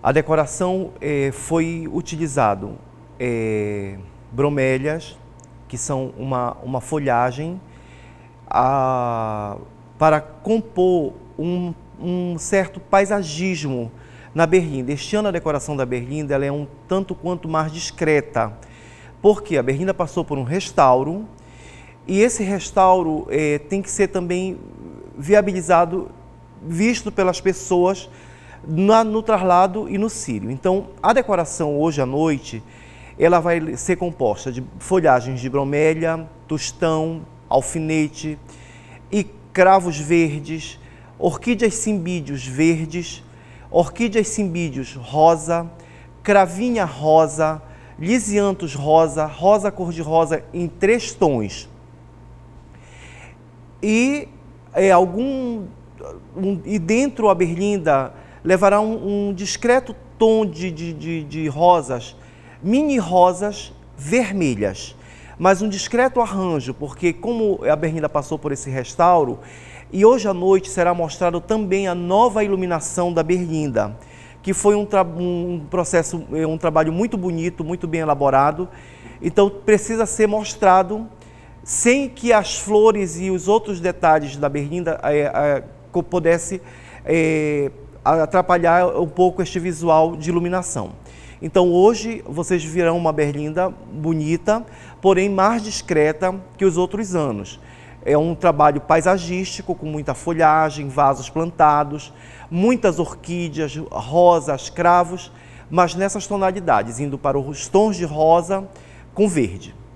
A decoração eh, foi utilizado eh, bromélias, que são uma, uma folhagem, a, para compor um, um certo paisagismo na berlinda. Este ano a decoração da berlinda ela é um tanto quanto mais discreta, porque a berlinda passou por um restauro e esse restauro eh, tem que ser também viabilizado, visto pelas pessoas na, no traslado e no círio. Então, a decoração hoje à noite, ela vai ser composta de folhagens de bromélia, tostão, alfinete e cravos verdes, orquídeas cimbídeos verdes, orquídeas cimbídeos rosa, cravinha rosa, lisiantos rosa, rosa cor-de-rosa em três tons. E é, algum um, e dentro a berlinda levará um, um discreto tom de, de, de, de rosas, mini rosas vermelhas, mas um discreto arranjo, porque como a Berlinda passou por esse restauro, e hoje à noite será mostrado também a nova iluminação da Berlinda, que foi um, um, processo, é, um trabalho muito bonito, muito bem elaborado. Então precisa ser mostrado sem que as flores e os outros detalhes da Berlinda é, é, pudesse é, atrapalhar um pouco este visual de iluminação. Então hoje vocês virão uma berlinda bonita, porém mais discreta que os outros anos. É um trabalho paisagístico, com muita folhagem, vasos plantados, muitas orquídeas, rosas, cravos, mas nessas tonalidades, indo para os tons de rosa com verde.